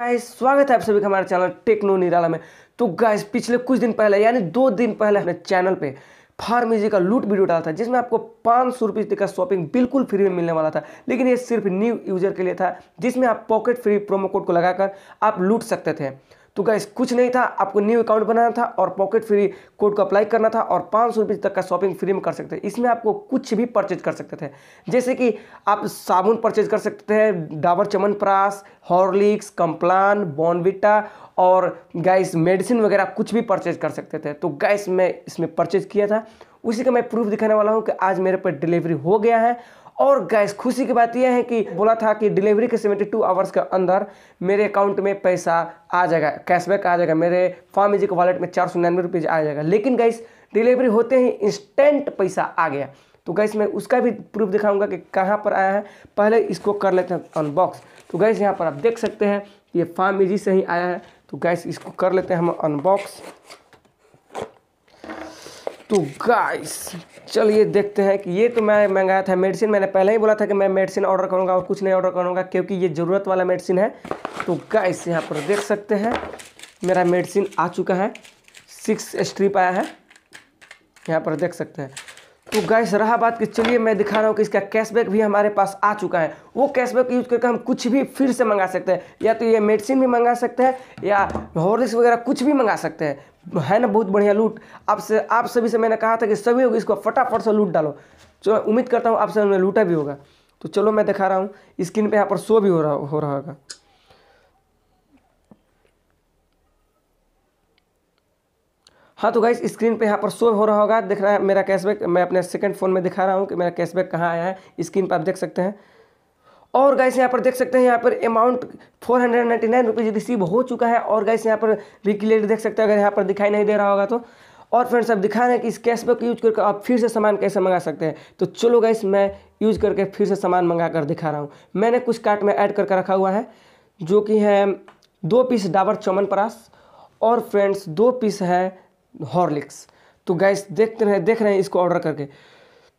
guys स्वागत है आप सभी का हमारे चैनल टेक्नो निराला में तो गाइस पिछले कुछ दिन पहले यानी दो दिन पहले हमने चैनल पे फार्म का लूट वीडियो डाला था जिसमें आपको पाँच सौ रुपये का शॉपिंग बिल्कुल फ्री में मिलने वाला था लेकिन ये सिर्फ न्यू यूजर के लिए था जिसमें आप पॉकेट फ्री प्रोमो कोड को लगाकर आप लूट सकते थे तो गैस कुछ नहीं था आपको न्यू अकाउंट बनाना था और पॉकेट फ्री कोड को अप्लाई करना था और पाँच सौ तक का शॉपिंग फ्री में कर सकते थे इसमें आपको कुछ भी परचेज कर सकते थे जैसे कि आप साबुन परचेज कर सकते हैं Dabur Chyawanprash Horlicks Complan Bournvita और गैस मेडिसिन वगैरह कुछ भी परचेज कर सकते थे तो गैस मैं इसमें परचेज किया था उसी का मैं प्रूफ दिखाने वाला हूँ कि आज मेरे पर डिलीवरी हो गया है और गैस खुशी की बात यह है कि बोला था कि डिलीवरी के 72 आवर्स के अंदर मेरे अकाउंट में पैसा आ जाएगा कैशबैक आ जाएगा मेरे फार्म के वॉलेट में चार सौ निन्यानवे रुपये आ जाएगा लेकिन गैस डिलीवरी होते ही इंस्टेंट पैसा आ गया तो गैस मैं उसका भी प्रूफ दिखाऊंगा कि कहाँ पर आया है पहले इसको कर लेते हैं अनबॉक्स तो गैस यहाँ पर आप देख सकते हैं ये फार्म से ही आया है तो गैस इसको कर लेते हैं हम अनबॉक्स तो गाइस चलिए देखते हैं कि ये तो मैं मंगाया था मेडिसिन मैंने पहले ही बोला था कि मैं मेडिसिन ऑर्डर करूँगा और कुछ नहीं ऑर्डर करूंगा क्योंकि ये ज़रूरत वाला मेडिसिन है तो गाइस यहाँ पर देख सकते हैं मेरा मेडिसिन आ चुका है सिक्स स्ट्रिप आया है यहाँ पर देख सकते हैं तो गाइस रहा बात कि चलिए मैं दिखा रहा हूँ कि इसका कैशबैक भी हमारे पास आ चुका है वो कैशबैक यूज करके हम कुछ भी फिर से मंगा सकते हैं या तो ये मेडिसिन भी मंगा सकते हैं या हॉर्लिक्स वगैरह कुछ भी मंगा सकते हैं है ना बहुत बढ़िया लूट आपसे आप सभी से मैंने कहा था कि सभी लोग इसको फटाफट से लूट डालो जो तो उम्मीद करता हूँ आपसे हमने लूटा भी होगा तो चलो मैं दिखा रहा हूँ स्क्रीन पे यहाँ पर शो भी हो रहा हो रहा होगा हाँ तो गाइस स्क्रीन पे यहाँ पर शो हो रहा होगा देख रहा है मेरा कैशबैक मैं अपने सेकंड फ़ोन में दिखा रहा हूँ कि मेरा कैशबैक कहाँ आया है स्क्रीन पर आप देख सकते हैं और गैस यहाँ पर देख सकते हैं यहाँ पर amount four hundred ninety nine rupees receive हो चुका है और गैस यहाँ पर क्लियर देख सकते हैं अगर यहाँ पर दिखाई नहीं दे रहा होगा तो और फ्रेंड्स अब दिखा रहे हैं कि इस कैशबैक यूज करके आप फिर से सामान कैसे मंगा सकते हैं तो चलो गैस मैं यूज़ करके फिर से सामान मंगा कर दिखा रहा हूँ मैंने कुछ कार्ट में ऐड करके रखा हुआ है जो कि है दो पीस डाबर चमन परास और फ्रेंड्स दो पीस है हॉर्लिक्स तो गैस देखते रहे देख रहे हैं इसको ऑर्डर करके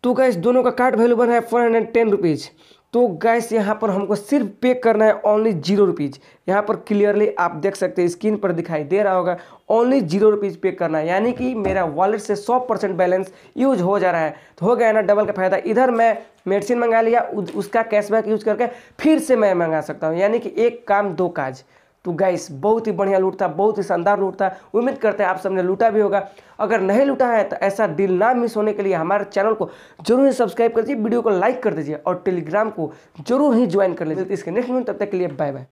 तो गैस दोनों का कार्ट वैल्यू बन है फोर हंड्रेड टेन रुपीज़ तो गैस यहाँ पर हमको सिर्फ पे करना है ओनली जीरो रुपीज़ यहाँ पर क्लियरली आप देख सकते हैं स्क्रीन पर दिखाई दे रहा होगा ओनली जीरो रुपीज़ पे करना है यानी कि मेरा वॉलेट से सौ परसेंट बैलेंस यूज हो जा रहा है तो हो गया ना डबल का फायदा इधर मैं मेडिसिन मंगा लिया उसका कैशबैक यूज करके फिर से मैं मंगा सकता हूँ यानी कि एक काम दो काज तो गैस बहुत ही बढ़िया लूट था बहुत ही शानदार लूट था उम्मीद करते हैं आप सबने लूटा भी होगा अगर नहीं लूटा है तो ऐसा दिल ना मिस होने के लिए हमारे चैनल को जरूर ही सब्सक्राइब कर दीजिए वीडियो को लाइक कर दीजिए और टेलीग्राम को जरूर ही ज्वाइन कर लीजिए इसके नेक्स्ट मिनट तब तक के लिए बाय बाय